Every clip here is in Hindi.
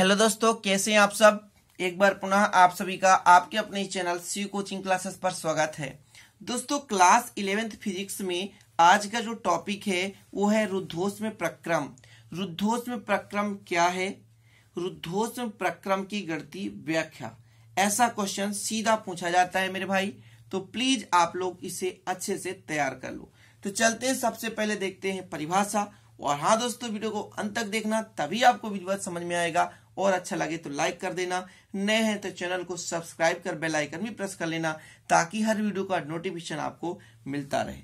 हेलो दोस्तों कैसे हैं आप सब एक बार पुनः आप सभी का आपके अपने चैनल सी कोचिंग क्लासेस पर स्वागत है दोस्तों क्लास इलेवेंथ फिजिक्स में आज का जो टॉपिक है वो है रुद्धोष में प्रक्रम रुद्धोष में प्रक्रम क्या है रुद्धोष में प्रक्रम की गणती व्याख्या ऐसा क्वेश्चन सीधा पूछा जाता है मेरे भाई तो प्लीज आप लोग इसे अच्छे से तैयार कर लो तो चलते हैं सबसे पहले देखते हैं परिभाषा और हाँ दोस्तों वीडियो को अंत तक देखना तभी आपको विधिवत समझ में आएगा और अच्छा लगे तो लाइक कर देना नए हैं तो चैनल को सब्सक्राइब कर बेल आइकन भी प्रेस कर लेना ताकि हर वीडियो का नोटिफिकेशन आपको मिलता रहे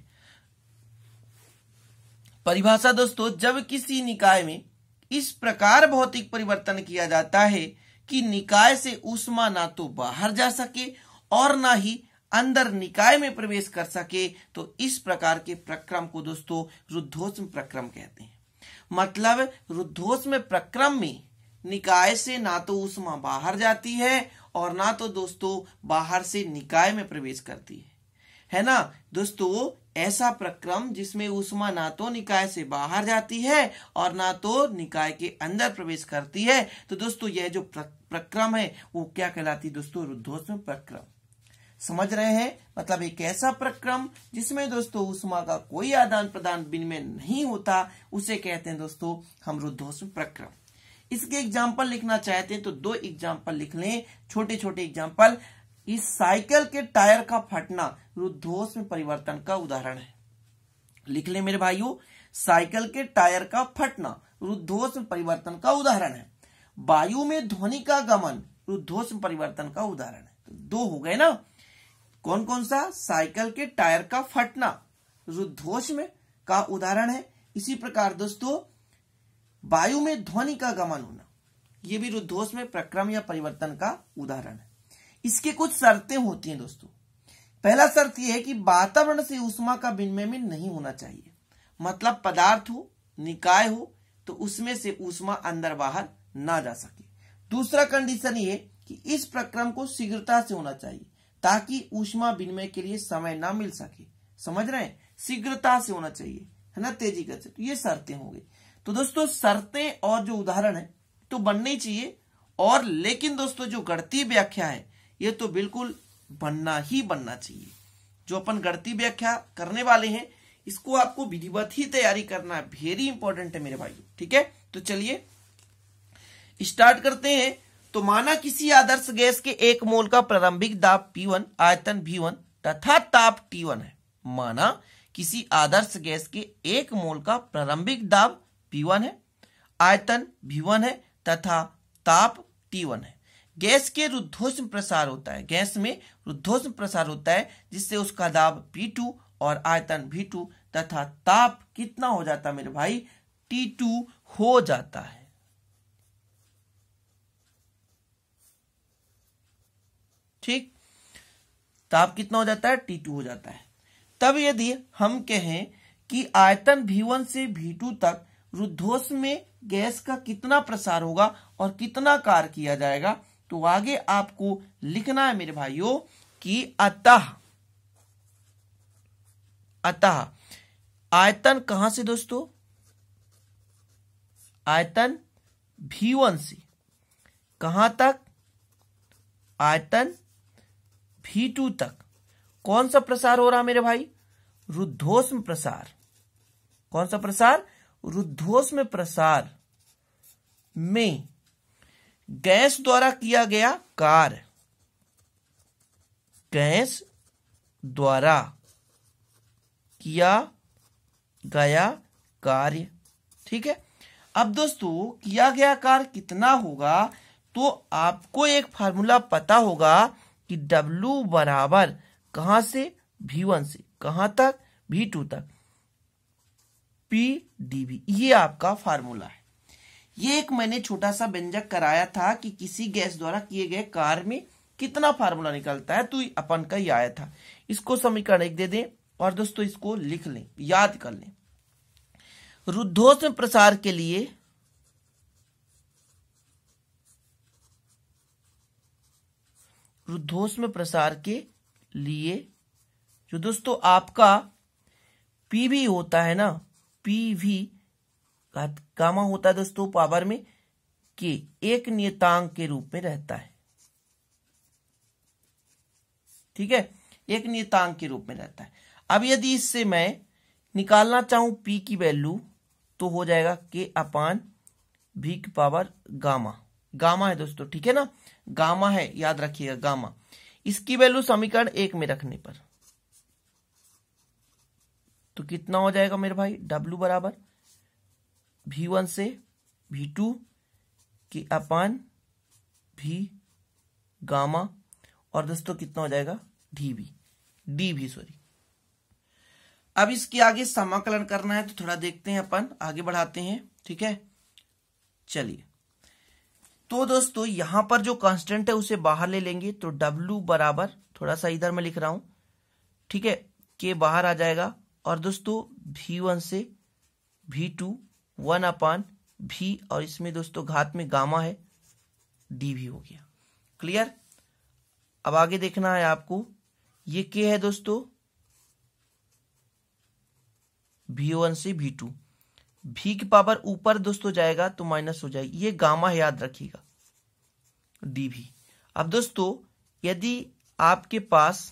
परिभाषा दोस्तों जब किसी निकाय में इस प्रकार भौतिक परिवर्तन किया जाता है कि निकाय से उष्मा ना तो बाहर जा सके और ना ही अंदर निकाय में प्रवेश कर सके तो इस प्रकार के प्रक्रम को दोस्तों रुद्धोष्म प्रक्रम कहते हैं मतलब रुद्धोष्म प्रक्रम में निकाय से ना तो उष्मा बाहर जाती है और ना तो दोस्तों बाहर से निकाय में प्रवेश करती है है ना दोस्तों ऐसा प्रक्रम जिसमें उष्मा ना तो निकाय से बाहर जाती है और ना तो निकाय के अंदर प्रवेश करती है तो दोस्तों यह जो प्रक्रम है वो क्या कहलाती है दोस्तों रुद्धोष्म प्रक्रम समझ रहे हैं मतलब एक ऐसा प्रक्रम जिसमें दोस्तों उष्मा का कोई आदान प्रदान विनिमय नहीं होता उसे कहते हैं दोस्तों हम रुद्धोष्म प्रक्रम इसके एग्जाम्पल लिखना चाहते हैं तो दो एग्जाम्पल लिख लें छोटे छोटे एग्जाम्पल इस साइकिल के टायर का फटना रुद्धोष में परिवर्तन का उदाहरण है लिख लें मेरे भाइयों साइकिल के टायर का फटना रुद्धोष में परिवर्तन का उदाहरण है वायु में ध्वनि का गमन रुद्धोष में परिवर्तन का उदाहरण है तो दो हो गए ना कौन कौन सा साइकिल के टायर का फटना रुद्धोष में का उदाहरण है इसी प्रकार दोस्तों वायु में ध्वनि का गमन होना यह भी रुद्धोष में प्रक्रम या परिवर्तन का उदाहरण है इसके कुछ शर्तें होती हैं दोस्तों पहला शर्त यह है कि वातावरण से उष्मा का विनिमय में नहीं होना चाहिए मतलब पदार्थ हो निकाय हो तो उसमें से उष्मा अंदर बाहर ना जा सके दूसरा कंडीशन ये कि इस प्रक्रम को शीघ्रता से होना चाहिए ताकि ऊष्मा विनिमय के लिए समय ना मिल सके समझ रहे हैं शीघ्रता से होना चाहिए है ना तेजी का तो ये शर्तें होंगी तो दोस्तों शर्तें और जो उदाहरण है तो बननी चाहिए और लेकिन दोस्तों जो गणती व्याख्या है ये तो बिल्कुल बनना ही बनना चाहिए जो अपन गणती व्याख्या करने वाले हैं इसको आपको विधिवत ही तैयारी करना है वेरी इंपॉर्टेंट है मेरे भाई ठीक है तो चलिए स्टार्ट करते हैं तो माना किसी आदर्श गैस के एक मोल का प्रारंभिक दाब P1 आयतन V1 तथा ताप T1 है माना किसी आदर्श गैस के एक मोल का प्रारंभिक दाब P1 है आयतन V1 है तथा ताप T1 है गैस के रुद्धोष्म प्रसार होता है गैस में रुद्धोष्म प्रसार होता है जिससे उसका दाब P2 और आयतन V2 तथा ताप कितना हो जाता है मेरे भाई T2 हो जाता है ठीक ताप कितना हो जाता है T2 हो जाता है तब यदि हम कहें कि आयतन V1 से V2 तक रुद्धोष में गैस का कितना प्रसार होगा और कितना कार्य किया जाएगा तो आगे आपको लिखना है मेरे भाइयों कि अतः अतः आयतन कहां से दोस्तों आयतन वन से कहां तक आयतन टू तक कौन सा प्रसार हो रहा मेरे भाई रुद्धोष्म प्रसार कौन सा प्रसार रुद्धोष में प्रसार में गैस द्वारा किया गया कार्य गैस द्वारा किया गया कार्य ठीक है अब दोस्तों किया गया कार्य कितना होगा तो आपको एक फार्मूला पता होगा कि W बराबर कहां से वन से कहां तक टू तक पी डी ये आपका फार्मूला है ये एक मैंने छोटा सा व्यंजक कराया था कि किसी गैस द्वारा किए गए कार्य में कितना फार्मूला निकलता है तो अपन का ही आया था इसको समीकरण एक दे दें और दोस्तों इसको लिख लें याद कर लें रुद्धोष में प्रसार के लिए रुद्धोष में प्रसार के लिए जो दोस्तों आपका पीबी होता है ना पी का गामा होता है दोस्तों पावर में के एक नियतांक के रूप में रहता है ठीक है एक नियतांक के रूप में रहता है अब यदि इससे मैं निकालना चाहूं पी की वैल्यू तो हो जाएगा के अपान भी की पावर गामा गामा है दोस्तों ठीक है ना गामा है याद रखिएगा गामा इसकी वैल्यू समीकरण एक में रखने पर तो कितना हो जाएगा मेरे भाई W बराबर वी वन से वी टू के अपान भी गामा और दोस्तों कितना हो जाएगा डी भी डी भी सॉरी अब इसके आगे समाकलन करना है तो थोड़ा देखते हैं अपन आगे बढ़ाते हैं ठीक है चलिए तो दोस्तों यहां पर जो कांस्टेंट है उसे बाहर ले लेंगे तो W बराबर थोड़ा सा इधर मैं लिख रहा हूं ठीक है के बाहर आ जाएगा और दोस्तों भी वन से भी टू वन अपान भी और इसमें दोस्तों घात में गामा है डी भी हो गया क्लियर अब आगे देखना है आपको ये के है दोस्तों भी वन से भी टू भी की पावर ऊपर दोस्तों जाएगा तो माइनस हो जाएगी ये गामा याद रखिएगा डी भी अब दोस्तों यदि आपके पास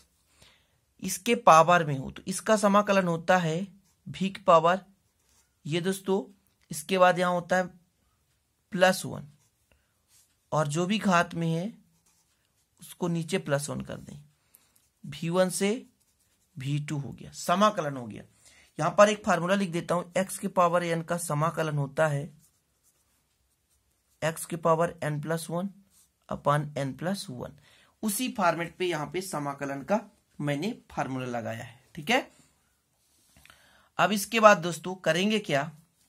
इसके पावर में हो तो इसका समाकलन होता है भी की पावर ये दोस्तों इसके बाद यहां होता है प्लस वन और जो भी घात में है उसको नीचे प्लस वन कर दें भी वन से भी टू हो गया समाकलन हो गया यहां पर एक फार्मूला लिख देता हूं एक्स के पावर एन का समाकलन होता है एक्स के power N plus one upon N plus one उसी फॉर्मेट पे यहां पे समाकलन का मैंने फार्मूला लगाया है ठीक है अब इसके बाद दोस्तों करेंगे क्या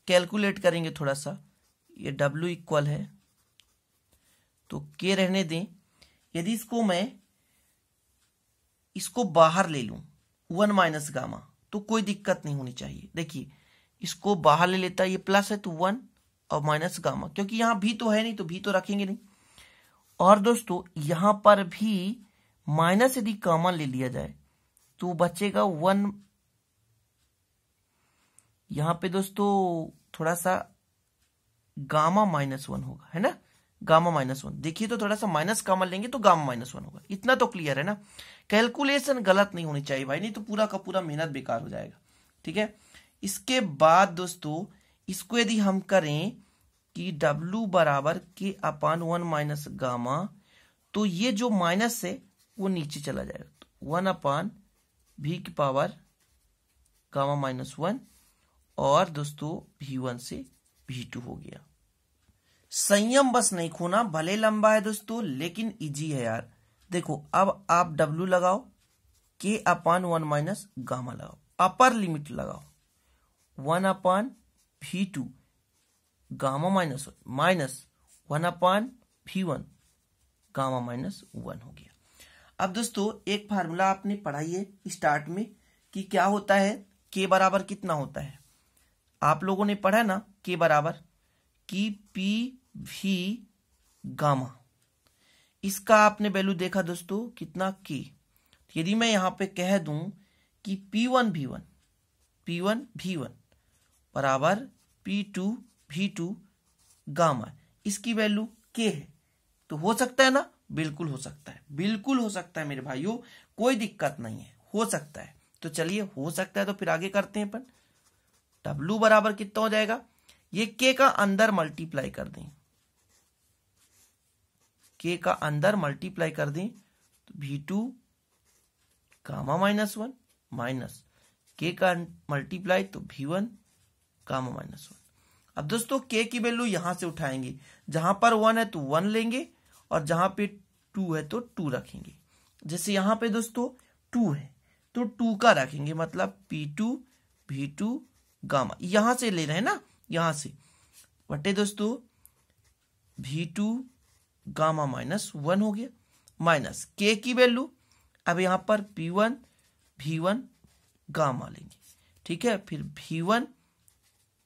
कैलकुलेट करेंगे थोड़ा सा ये W इक्वल है तो K रहने दें यदि इसको मैं इसको बाहर ले लूं वन माइनस गामा तो कोई दिक्कत नहीं होनी चाहिए देखिए इसको बाहर ले लेता ये प्लस है तो वन और माइनस गामा क्योंकि यहां भी तो है नहीं तो भी तो रखेंगे नहीं और दोस्तों यहां पर भी माइनस यदि कॉमन ले लिया जाए तो बचेगा वन यहां पे दोस्तों थोड़ा सा गामा माइनस वन होगा है ना गामा माइनस वन देखिए तो थोड़ा सा माइनस कॉमन लेंगे तो गामा माइनस वन होगा इतना तो क्लियर है ना कैलकुलेशन गलत नहीं होनी चाहिए भाई नहीं तो पूरा का पूरा मेहनत बेकार हो जाएगा ठीक है इसके बाद दोस्तों इसको यदि हम करें कि W बराबर के अपान वन माइनस गामा तो ये जो माइनस है वो नीचे चला जाएगा तो वन अपान भी की पावर गामा माइनस वन और दोस्तों भी वन से भी टू हो गया संयम बस नहीं खोना भले लंबा है दोस्तों लेकिन इजी है यार देखो अब आप डब्ल्यू लगाओ के अपान वन माइनस गामा लगाओ अपर लिमिट लगाओ one upon V two gamma minus one minus one upon V one gamma minus one हो गया अब दोस्तों एक फार्मूला आपने पढ़ाई है स्टार्ट में कि क्या होता है के बराबर कितना होता है आप लोगों ने पढ़ा ना के बराबर की पी वी गामा इसका आपने वैल्यू देखा दोस्तों कितना के यदि मैं यहां पे कह दू कि P one V one P one V one बराबर P two V two gamma इसकी वैल्यू के है तो हो सकता है ना बिल्कुल हो सकता है बिल्कुल हो सकता है मेरे भाइयों कोई दिक्कत नहीं है हो सकता है तो चलिए हो सकता है तो फिर आगे करते हैं अपन डब्लू बराबर कितना हो जाएगा ये के का अंदर मल्टीप्लाई कर दें के का अंदर मल्टीप्लाई कर दें तो V two gamma minus one minus के का मल्टीप्लाई तो भी वन कामा माइनस वन अब दोस्तों के की वैल्यू यहां से उठाएंगे जहां पर वन है तो वन लेंगे और जहां पे टू है तो टू रखेंगे जैसे यहां पे दोस्तों टू है तो टू का रखेंगे मतलब P two V two gamma यहां से ले रहे हैं ना यहां से बटे दोस्तों भी टू गामा माइनस वन हो गया माइनस के की वैल्यू अब यहां पर P one V one gamma लेंगे ठीक है फिर भी वन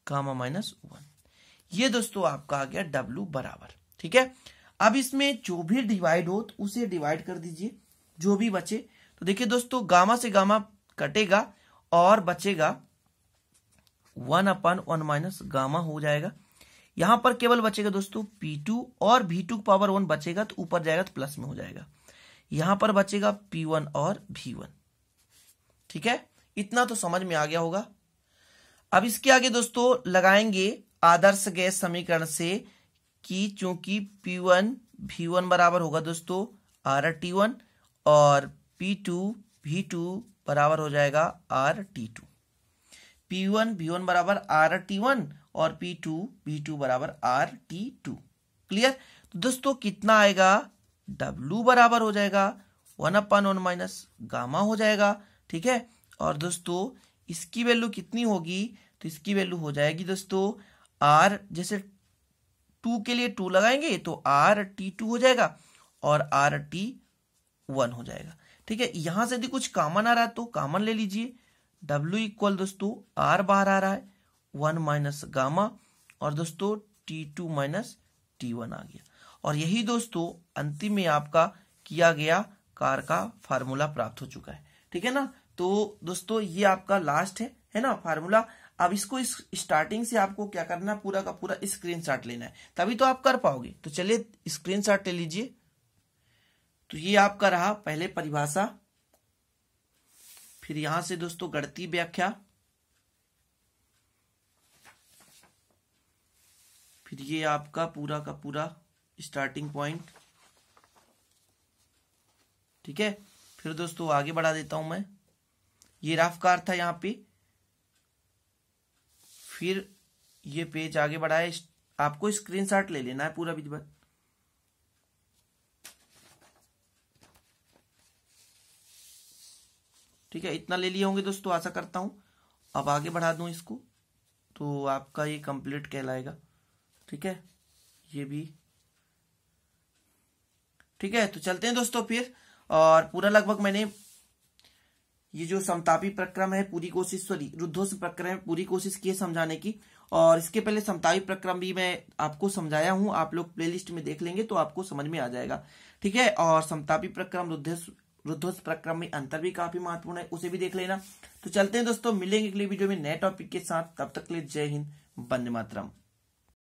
गामा माइनस वन ये दोस्तों आपका आ गया डब्लू बराबर ठीक है अब इसमें जो भी डिवाइड हो तो उसे डिवाइड कर दीजिए जो भी बचे तो देखिए दोस्तों गामा से गामा कटेगा और बचेगा one upon one minus gamma हो जाएगा यहां पर केवल बचेगा दोस्तों पी टू और भी टू पावर वन बचेगा तो ऊपर जाएगा तो प्लस में हो जाएगा यहां पर बचेगा पी वन और भी वन ठीक है इतना तो समझ में आ गया होगा अब इसके आगे दोस्तों लगाएंगे आदर्श गैस समीकरण से कि चूंकि पी वन भी वन बराबर होगा दोस्तों आर टी वन और पी टू भी टू बराबर हो जाएगा R T two P one V one बराबर आर टी वन और पी टू भी टू बराबर आर टी टू क्लियर तो दोस्तों कितना आएगा डब्लू बराबर हो जाएगा one upon one minus gamma हो जाएगा ठीक है और दोस्तों इसकी वैल्यू कितनी होगी तो इसकी वैल्यू हो जाएगी दोस्तों आर जैसे टू के लिए टू लगाएंगे तो आर टी टू हो जाएगा और आर टी वन हो जाएगा ठीक है यहां से यदि कुछ कॉमन आ रहा है तो कॉमन ले लीजिए डब्ल्यू इक्वल दोस्तों आर बाहर आ रहा है वन माइनस गामा और दोस्तों T two minus T one आ गया और यही दोस्तों अंतिम में आपका किया गया कार का फार्मूला प्राप्त हो चुका है ठीक है ना तो दोस्तों ये आपका लास्ट है है ना फार्मूला अब इसको इस स्टार्टिंग से आपको क्या करना है पूरा का पूरा स्क्रीन शॉट लेना है तभी तो आप कर पाओगे तो चलिए स्क्रीन शॉट ले लीजिए तो ये आपका रहा पहले परिभाषा फिर यहां से दोस्तों गणती व्याख्या फिर ये आपका पूरा का पूरा स्टार्टिंग पॉइंट ठीक है फिर दोस्तों आगे बढ़ा देता हूं मैं ये राफकार कार था यहां पे फिर ये पेज आगे बढ़ाए आपको स्क्रीनशॉट ले लेना है पूरा विधिवत ठीक है इतना ले लिए होंगे दोस्तों आशा करता हूं अब आगे बढ़ा दू इसको तो आपका ये कंप्लीट कहलाएगा ठीक है ये भी ठीक है तो चलते हैं दोस्तों फिर और पूरा लगभग मैंने ये जो समतापी प्रक्रम है पूरी कोशिश सॉरी रुद्धोष प्रक्रम है पूरी कोशिश की है समझाने की और इसके पहले समतापी प्रक्रम भी मैं आपको समझाया हूं आप लोग प्लेलिस्ट में देख लेंगे तो आपको समझ में आ जाएगा ठीक है और समतापी प्रक्रम रुद्धोष रुद्धोष प्रक्रम में अंतर भी काफी महत्वपूर्ण है उसे भी देख लेना तो चलते हैं दोस्तों मिलेंगे अगले वीडियो में नए टॉपिक के साथ तब तक ले जय हिंद बंद मातरम